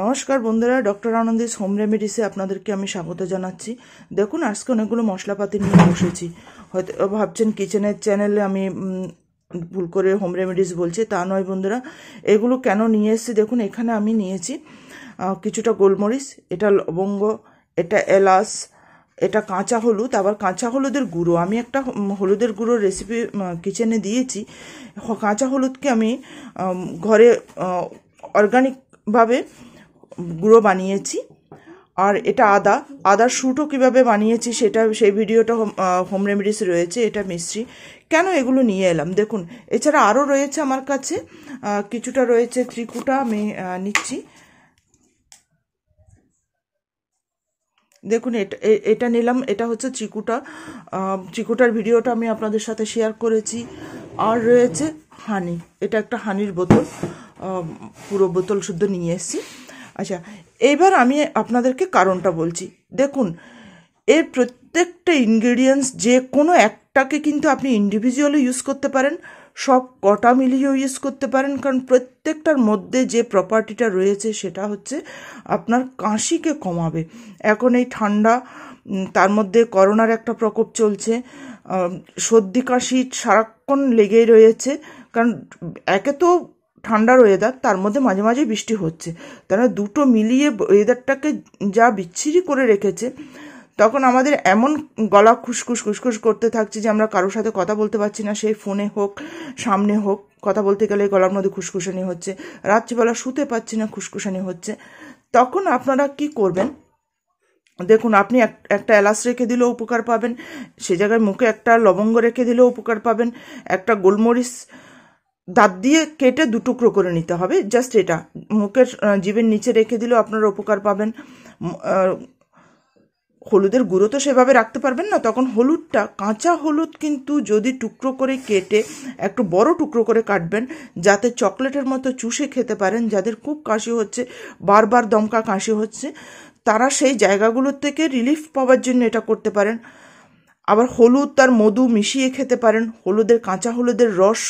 নমস্কার বন্ধুরা doctor আনন্দিস home রেমেডিসে আপনাদেরকে আমি স্বাগত জানাচ্ছি দেখুন আজকে অনেকগুলো মশলাপাতি নিয়ে বসেছি হয়তো ভাবছেন কিচেনের চ্যানেলে আমি ভুল করে হোম রেমেডিস বলছি তা নয় বন্ধুরা এগুলো কেন নিয়ে এসেছি দেখুন এখানে আমি নিয়েছি কিছুটা গোলমরিচ এটা লবঙ্গ এটা এলাচ এটা কাঁচা হলুদ আবার কাঁচা হলুদের গুঁড়ো আমি একটা হলুদের গুঁড়োর রেসিপি কিচেনে দিয়েছি কাঁচা হলুদকে আমি ঘরে অর্গানিকভাবে গুঁড়ো বানিয়েছি আর এটা আদা আদার শ্যুটও কীভাবে বানিয়েছি সেটা সেই ভিডিওটা হোম রেমেডিস রয়েছে এটা মিশ্রি কেন এগুলো নিয়ে এলাম দেখুন এছাড়া আরও রয়েছে আমার কাছে কিছুটা রয়েছে ত্রিকুটা আমি নিচ্ছি দেখুন এটা এটা নিলাম এটা হচ্ছে চিকুটা চিকুটার ভিডিওটা আমি আপনাদের সাথে শেয়ার করেছি আর রয়েছে হানি এটা একটা হানির বোতল পুরো বোতল শুদ্ধ নিয়ে এসেছি আচ্ছা এইবার আমি আপনাদেরকে কারণটা বলছি দেখুন এর প্রত্যেকটা ইনগ্রেডিয়েন্টস যে কোনো একটাকে কিন্তু আপনি ইন্ডিভিজুয়ালি ইউজ করতে পারেন সব কটা মিলিয়েও ইউজ করতে পারেন কারণ প্রত্যেকটার মধ্যে যে প্রপার্টিটা রয়েছে সেটা হচ্ছে আপনার কাশিকে কমাবে এখন এই ঠান্ডা তার মধ্যে করোনার একটা প্রকোপ চলছে সর্দি কাশি সারাক্ষণ লেগেই রয়েছে কারণ একে তো ঠান্ডার ওয়েদার তার মধ্যে মাঝে মাঝে বৃষ্টি হচ্ছে তারা দুটো মিলিয়ে ওয়েদারটাকে যা বিচ্ছিরি করে রেখেছে তখন আমাদের এমন গলা খুসখুস খুসখুস করতে থাকছে যে আমরা কারোর সাথে কথা বলতে পারছি না সেই ফোনে হোক সামনে হোক কথা বলতে গেলে গলার মধ্যে খুসখুসানি হচ্ছে রাত্রিবেলা শুতে পারছি না খুসখুসানি হচ্ছে তখন আপনারা কি করবেন দেখুন আপনি একটা এলাচ রেখে দিলেও উপকার পাবেন সে জায়গায় মুখে একটা লবঙ্গ রেখে দিলেও উপকার পাবেন একটা গোলমরিচ দাঁত দিয়ে কেটে দুটুকরো করে নিতে হবে জাস্ট এটা মুখের জীবের নিচে রেখে দিলেও আপনারা উপকার পাবেন হলুদের গুঁড়ো তো সেভাবে রাখতে পারবেন না তখন হলুদটা কাঁচা হলুদ কিন্তু যদি টুকরো করে কেটে একটু বড় টুকরো করে কাটবেন যাতে চকলেটের মতো চুষে খেতে পারেন যাদের খুব কাশি হচ্ছে বারবার দমকা কাশি হচ্ছে তারা সেই জায়গাগুলোর থেকে রিলিফ পাওয়ার জন্য এটা করতে পারেন আবার হলুদ তার মধু মিশিয়ে খেতে পারেন হলুদের কাঁচা হলুদের রস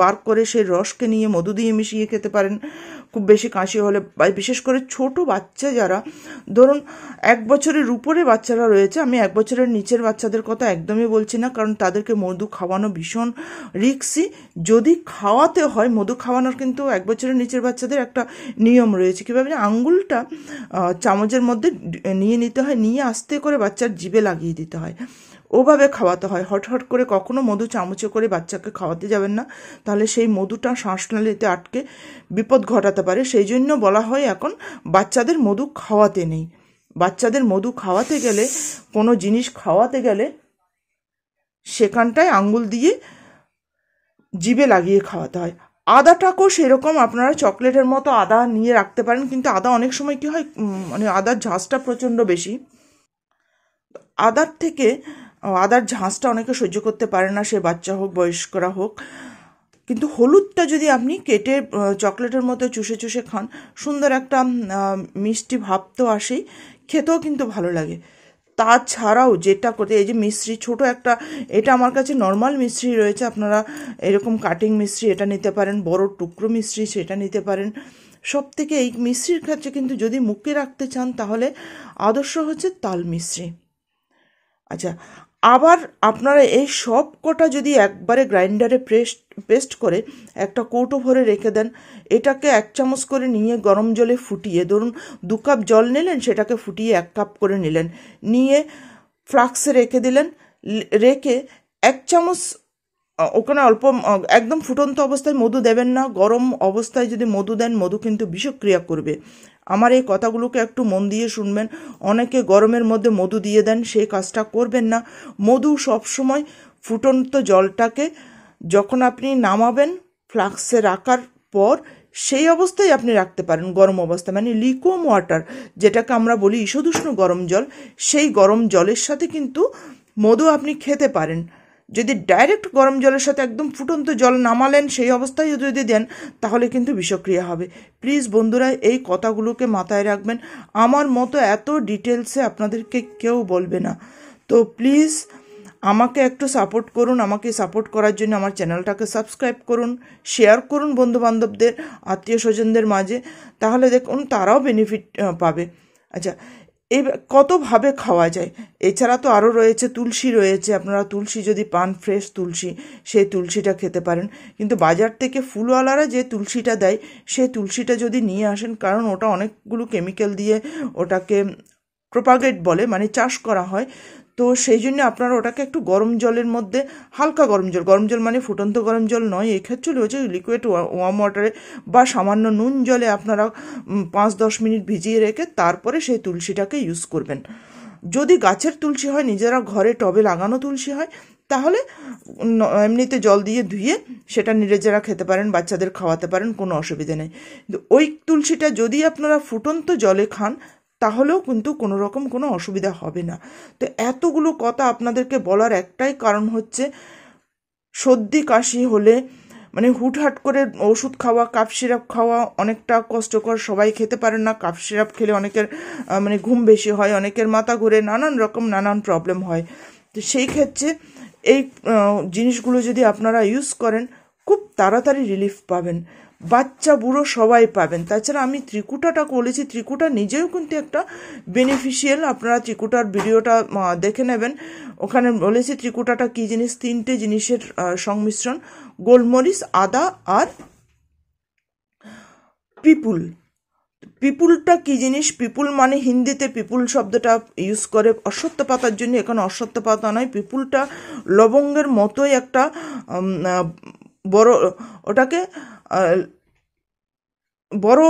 বার করে সেই রসকে নিয়ে মধু দিয়ে মিশিয়ে খেতে পারেন খুব বেশি কাশি হলে বিশেষ করে ছোট বাচ্চা যারা ধরুন এক বছরের উপরে বাচ্চারা রয়েছে আমি এক বছরের নিচের বাচ্চাদের কথা একদমই বলছি না কারণ তাদেরকে মধু খাওয়ানো ভীষণ রিক্সি যদি খাওয়াতে হয় মধু খাওয়ানোর কিন্তু এক বছরের নিচের বাচ্চাদের একটা নিয়ম রয়েছে কীভাবে আঙ্গুলটা চামচের মধ্যে নিয়ে নিতে হয় নিয়ে আস্তে করে বাচ্চার জিভে লাগিয়ে দিতে হয় ওভাবে খাওয়াতে হয় হটহট করে কখনো মধু চামচে করে বাচ্চাকে খাওয়াতে যাবেন না তাহলে সেই মধুটা শ্বাসনালীতে আটকে বিপদ ঘটাতে পারে সেই জন্য বলা হয় এখন বাচ্চাদের মধু খাওয়াতে নেই বাচ্চাদের মধু খাওয়াতে গেলে কোনো জিনিস খাওয়াতে গেলে সেখানটায় আঙ্গুল দিয়ে জিবে লাগিয়ে খাওয়াতে হয় আদাটাকেও সেরকম আপনারা চকলেটের মতো আদা নিয়ে রাখতে পারেন কিন্তু আদা অনেক সময় কী হয় মানে আদার ঝাঁজটা প্রচণ্ড বেশি আদার থেকে আদার ঝাঁসটা অনেকে সহ্য করতে পারে না সে বাচ্চা হোক বয়স্করা হোক কিন্তু হলুদটা যদি আপনি কেটে চকলেটের মতো চুষে চুষে খান সুন্দর একটা মিষ্টি ভাব তো আসেই খেতেও কিন্তু ভালো লাগে তাছাড়াও যেটা করতে এই যে মিশ্রি ছোট একটা এটা আমার কাছে নর্মাল মিশ্রি রয়েছে আপনারা এরকম কাটিং মিশ্রি এটা নিতে পারেন বড় টুকরো মিশ্রি সেটা নিতে পারেন সব থেকে এই মিশ্রির ক্ষেত্রে কিন্তু যদি মুখে রাখতে চান তাহলে আদর্শ হচ্ছে তাল মিশ্রি আচ্ছা আবার আপনারা এই সব কটা যদি একবারে গ্রাইন্ডারে পেস্ট পেস্ট করে একটা কৌটো ভরে রেখে দেন এটাকে এক চামচ করে নিয়ে গরম জলে ফুটিয়ে ধরুন দু কাপ জল নিলেন সেটাকে ফুটিয়ে এক কাপ করে নিলেন নিয়ে ফ্লাক্সে রেখে দিলেন রেখে এক চামচ ওখানে অল্প একদম ফুটন্ত অবস্থায় মধু দেবেন না গরম অবস্থায় যদি মধু দেন মধু কিন্তু বিষক্রিয়া করবে আমার এই কথাগুলোকে একটু মন দিয়ে শুনবেন অনেকে গরমের মধ্যে মধু দিয়ে দেন সেই কাজটা করবেন না মধু সবসময় ফুটন্ত জলটাকে যখন আপনি নামাবেন ফ্লাক্সে রাখার পর সেই অবস্থায় আপনি রাখতে পারেন গরম অবস্থা মানে লিকুয়াম ওয়াটার যেটাকে আমরা বলি ঈষদুষ্ণ গরম জল সেই গরম জলের সাথে কিন্তু মধু আপনি খেতে পারেন যদি ডাইরেক্ট গরম জলের সাথে একদম ফুটন্ত জল নামালেন সেই অবস্থায় যদি দেন তাহলে কিন্তু বিষক্রিয়া হবে প্লিজ বন্ধুরা এই কথাগুলোকে মাথায় রাখবেন আমার মতো এত ডিটেলসে আপনাদেরকে কেউ বলবে না তো প্লিজ আমাকে একটু সাপোর্ট করুন আমাকে সাপোর্ট করার জন্য আমার চ্যানেলটাকে সাবস্ক্রাইব করুন শেয়ার করুন বন্ধুবান্ধবদের আত্মীয় স্বজনদের মাঝে তাহলে দেখুন তারাও বেনিফিট পাবে আচ্ছা এ কতভাবে খাওয়া যায় এছাড়া তো আরও রয়েছে তুলসী রয়েছে আপনারা তুলসী যদি পান ফ্রেশ তুলসী সেই তুলসীটা খেতে পারেন কিন্তু বাজার থেকে ফুলওয়ালারা যে তুলসীটা দেয় সেই তুলসীটা যদি নিয়ে আসেন কারণ ওটা অনেকগুলো কেমিক্যাল দিয়ে ওটাকে প্রোপাগেট বলে মানে চাষ করা হয় তো সেই জন্য আপনারা ওটাকে একটু গরম জলের মধ্যে হালকা গরম জল গরম জল মানে ফুটন্ত গরম জল নয় এক্ষেত্রে হচ্ছে লিকুইড ওয়ার্ম ওয়াটারে বা সামান্য নুন জলে আপনারা পাঁচ দশ মিনিট ভিজিয়ে রেখে তারপরে সেই তুলসীটাকে ইউজ করবেন যদি গাছের তুলসী হয় নিজেরা ঘরে টবে লাগানো তুলসী হয় তাহলে এমনিতে জল দিয়ে ধুয়ে সেটা নিজেরা খেতে পারেন বাচ্চাদের খাওয়াতে পারেন কোনো অসুবিধে নেই ওই তুলসীটা যদি আপনারা ফুটন্ত জলে খান তাহলেও কিন্তু কোনো রকম কোনো অসুবিধা হবে না তো এতগুলো কথা আপনাদেরকে বলার একটাই কারণ হচ্ছে সর্দি কাশি হলে মানে হুটহাট করে ওষুধ খাওয়া কাপ সিরাপ খাওয়া অনেকটা কষ্টকর সবাই খেতে পারেন না কাপ সিরাপ খেলে অনেকের মানে ঘুম বেশি হয় অনেকের মাথা ঘুরে নানান রকম নানান প্রবলেম হয় তো সেই ক্ষেত্রে এই জিনিসগুলো যদি আপনারা ইউজ করেন খুব তাড়াতাড়ি রিলিফ পাবেন বাচ্চা বুড়ো সবাই পাবেন তাছাড়া আমি ত্রিকুটাটা করেছি ত্রিকুটা নিজেও কিন্তু একটা বেনিফিশিয়াল আপনারা ত্রিকুটার ভিডিওটা দেখে নেবেন ওখানে বলেছি ত্রিকুটাটা কী জিনিস তিনটে জিনিসের সংমিশ্রণ গোলমরিচ আদা আর পিপুল পিপুলটা কি জিনিস পিপুল মানে হিন্দিতে পিপুল শব্দটা ইউজ করে অশ্বত্থ পাতার জন্য এখানে অশ্বত্থ পাতা নয় পিপুলটা লবঙ্গের মতোই একটা বড় ওটাকে বড়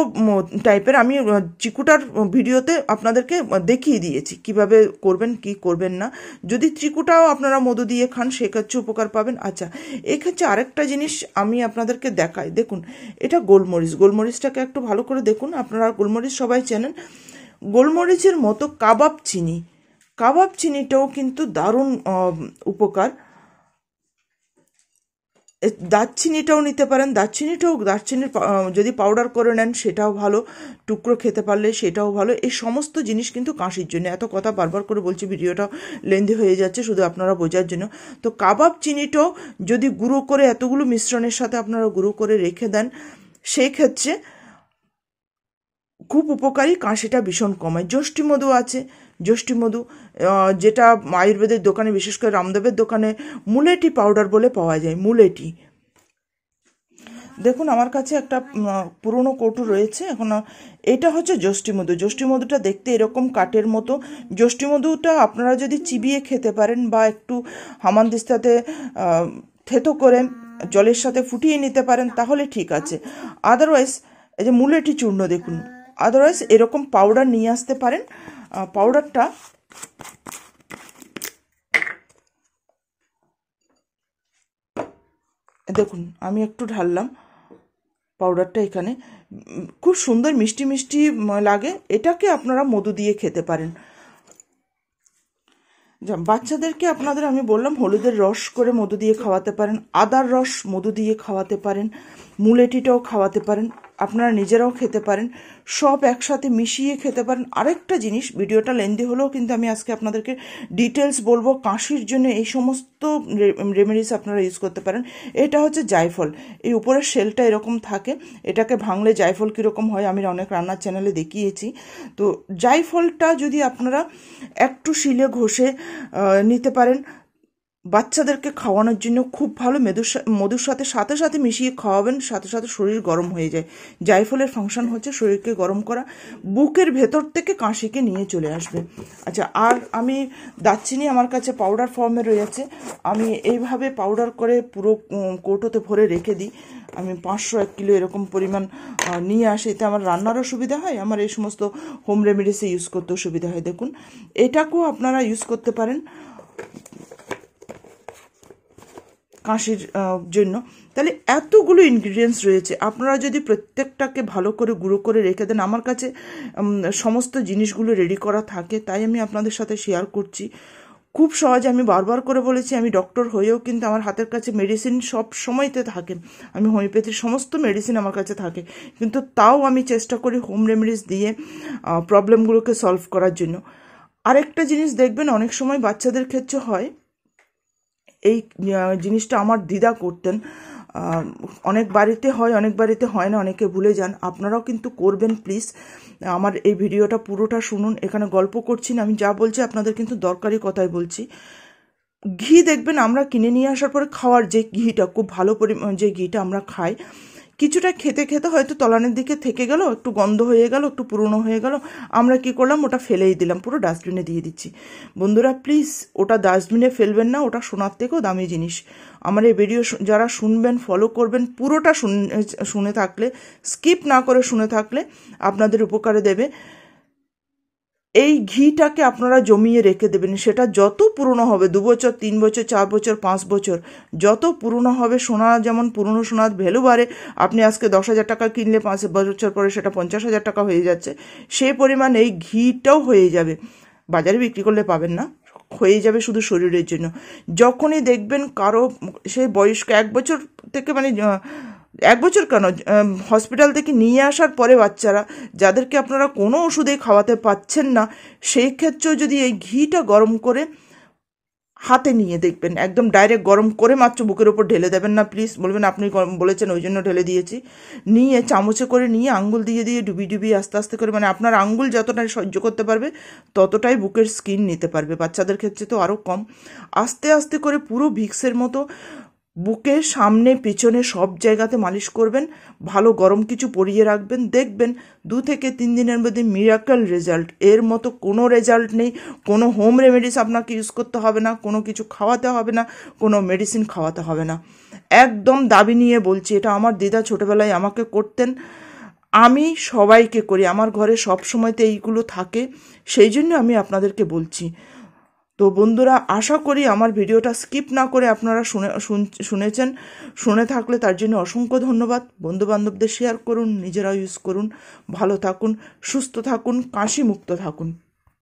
টাইপের আমি চিকুটার ভিডিওতে আপনাদেরকে দেখিয়ে দিয়েছি কিভাবে করবেন কি করবেন না যদি চিকুটাও আপনারা মধু দিয়ে খান সেক্ষেত্রে উপকার পাবেন আচ্ছা এক্ষেত্রে আরেকটা জিনিস আমি আপনাদেরকে দেখাই দেখুন এটা গোলমরিচ গোলমরিচটাকে একটু ভালো করে দেখুন আপনারা গোলমরিচ সবাই চেনেন গোলমরিচের মতো কাবাব চিনি কাবাব চিনিটাও কিন্তু দারুণ উপকার দারচিনিটাও নিতে পারেন দারচিনিটাও দারচিনির যদি পাউডার করে নেন সেটাও ভালো টুকরো খেতে পারলে সেটাও ভালো এই সমস্ত জিনিস কিন্তু কাশির জন্য এত কথা বারবার করে বলছি ভিডিওটা লেন্দি হয়ে যাচ্ছে শুধু আপনারা বোঝার জন্য তো কাবাব চিনিটাও যদি গুঁড়ো করে এতগুলো মিশ্রণের সাথে আপনারা গুঁড়ো করে রেখে দেন সেই ক্ষেত্রে খুব উপকারী কাঁশিটা ভীষণ কমায় যষ্টি মধু আছে যষ্টি মধু যেটা আয়ুর্বেদের দোকানে বিশেষ করে রামদেবের দোকানে মুলেটি পাউডার বলে পাওয়া যায় মুলেটি দেখুন আমার কাছে একটা পুরনো কৌটু রয়েছে এখন এটা হচ্ছে যষ্টিমধু মধুটা দেখতে এরকম কাঠের মতো যষ্টিমধুটা আপনারা যদি চিবিয়ে খেতে পারেন বা একটু হামানদিস্তাতে থেতো করে জলের সাথে ফুটিয়ে নিতে পারেন তাহলে ঠিক আছে আদারওয়াইজ এই যে মুলেটি চূর্ণ দেখুন আদারওয়াইজ এরকম পাউডার নিয়ে আসতে পারেন পাউডারটা দেখুন আমি একটু ঢাললাম পাউডারটা এখানে খুব সুন্দর মিষ্টি মিষ্টি লাগে এটাকে আপনারা মধু দিয়ে খেতে পারেন বাচ্চাদেরকে আপনাদের আমি বললাম হলুদের রস করে মধু দিয়ে খাওয়াতে পারেন আদার রস মধু দিয়ে খাওয়াতে পারেন মুলেটিটাও খাওয়াতে পারেন আপনারা নিজেরাও খেতে পারেন সব একসাথে মিশিয়ে খেতে পারেন আরেকটা জিনিস ভিডিওটা লেন্দি হলেও কিন্তু আমি আজকে আপনাদেরকে ডিটেলস বলবো কাশির জন্য এই সমস্ত রেমেডিস আপনারা ইউজ করতে পারেন এটা হচ্ছে জায়ফল এই উপরের শেলটা এরকম থাকে এটাকে ভাঙলে জায়ফল কীরকম হয় আমি অনেক রান্নার চ্যানেলে দেখিয়েছি তো জায়ফলটা যদি আপনারা একটু শিলে ঘষে নিতে পারেন বাচ্চাদেরকে খাওয়ানোর জন্য খুব ভালো মেদু মধুর সাথে সাথে সাথে মিশিয়ে খাওয়াবেন সাথে সাথে শরীর গরম হয়ে যায় জায়ফলের ফাংশন হচ্ছে শরীরকে গরম করা বুকের ভেতর থেকে কাশিকে নিয়ে চলে আসবে আচ্ছা আর আমি দারচিনি আমার কাছে পাউডার ফর্মে রয়েছে আমি এইভাবে পাউডার করে পুরো কৌটোতে ভরে রেখে দিই আমি পাঁচশো এক কিলো এরকম পরিমাণ নিয়ে আসে এতে আমার রান্নারও সুবিধা হয় আমার এই সমস্ত হোম রেমেডিসে ইউজ করতেও সুবিধা হয় দেখুন এটাকেও আপনারা ইউজ করতে পারেন কাশির জন্য তাহলে এতগুলো ইনগ্রিডিয়েন্টস রয়েছে আপনারা যদি প্রত্যেকটাকে ভালো করে গুঁড়ো করে রেখে দেন আমার কাছে সমস্ত জিনিসগুলো রেডি করা থাকে তাই আমি আপনাদের সাথে শেয়ার করছি খুব সহজে আমি বারবার করে বলেছি আমি ডক্টর হয়েও কিন্তু আমার হাতের কাছে মেডিসিন সব সময়তে থাকে আমি হোমিওপ্যাথির সমস্ত মেডিসিন আমার কাছে থাকে কিন্তু তাও আমি চেষ্টা করি হোম রেমেডিস দিয়ে প্রবলেমগুলোকে সলভ করার জন্য আরেকটা জিনিস দেখবেন অনেক সময় বাচ্চাদের ক্ষেত্রে হয় এই জিনিসটা আমার দিদা করতেন অনেক বাড়িতে হয় অনেক বাড়িতে হয় না অনেকে ভুলে যান আপনারাও কিন্তু করবেন প্লিজ আমার এই ভিডিওটা পুরোটা শুনুন এখানে গল্প করছি না আমি যা বলছি আপনাদের কিন্তু দরকারি কথাই বলছি ঘি দেখবেন আমরা কিনে নিয়ে আসার পরে খাওয়ার যে ঘিটা খুব ভালো পরিমাণ যে ঘিটা আমরা খাই কিছুটা খেতে খেতে হয়তো তলানের দিকে থেকে গেল একটু গন্ধ হয়ে গেল একটু পুরনো হয়ে গেল আমরা কি করলাম ওটা ফেলেই দিলাম পুরো ডাস্টবিনে দিয়ে দিচ্ছি বন্ধুরা প্লিজ ওটা ডাস্টবিনে ফেলবেন না ওটা সোনার থেকেও দামি জিনিস আমার এই ভিডিও যারা শুনবেন ফলো করবেন পুরোটা শুনে থাকলে স্কিপ না করে শুনে থাকলে আপনাদের উপকারে দেবে এই ঘিটাকে আপনারা জমিয়ে রেখে দেবেন সেটা যত পুরনো হবে দু বছর তিন বছর চার বছর পাঁচ বছর যত পুরনো হবে সোনা যেমন পুরনো সোনার ভ্যালু বাড়ে আপনি আজকে দশ হাজার টাকা কিনলে পাঁচ বছর পরে সেটা পঞ্চাশ হাজার টাকা হয়ে যাচ্ছে সেই পরিমাণ এই ঘিটাও হয়ে যাবে বাজারে বিক্রি করলে পাবেন না হয়ে যাবে শুধু শরীরের জন্য যখনই দেখবেন কারো সেই বয়স্ক এক বছর থেকে মানে এক বছর কেন হসপিটাল থেকে নিয়ে আসার পরে বাচ্চারা যাদেরকে আপনারা কোনো ওষুধে খাওয়াতে পাচ্ছেন না সেই ক্ষেত্রেও যদি এই ঘিটা গরম করে হাতে নিয়ে দেখবেন একদম ডাইরেক্ট গরম করে মাত্র বুকের ওপর ঢেলে দেবেন না প্লিজ বলবেন আপনি বলেছেন ওই জন্য ঢেলে দিয়েছি নিয়ে চামচে করে নিয়ে আঙ্গুল দিয়ে দিয়ে ডুবি ডুবি আস্তে আস্তে করে মানে আপনার আঙ্গুল যতটাই সহ্য করতে পারবে ততটাই বুকের স্কিন নিতে পারবে বাচ্চাদের ক্ষেত্রে তো আরও কম আস্তে আস্তে করে পুরো ভিক্সের মতো বুকে সামনে পেছনে সব জায়গাতে মালিশ করবেন ভালো গরম কিছু পরিয়ে রাখবেন দেখবেন দু থেকে তিন দিনের মধ্যে মিরাকল রেজাল্ট এর মতো কোনো রেজাল্ট নেই কোনো হোম রেমেডিস আপনাকে ইউজ করতে হবে না কোনো কিছু খাওয়াতে হবে না কোনো মেডিসিন খাওয়াতে হবে না একদম দাবি নিয়ে বলছি এটা আমার দিদা ছোটোবেলায় আমাকে করতেন আমি সবাইকে করি আমার ঘরে সব সময়তে এইগুলো থাকে সেই জন্য আমি আপনাদেরকে বলছি তো বন্ধুরা আশা করি আমার ভিডিওটা স্কিপ না করে আপনারা শুনে শুনেছেন শুনে থাকলে তার জন্য অসংখ্য ধন্যবাদ বন্ধুবান্ধবদের শেয়ার করুন নিজেরা ইউজ করুন ভালো থাকুন সুস্থ থাকুন কাশি মুক্ত থাকুন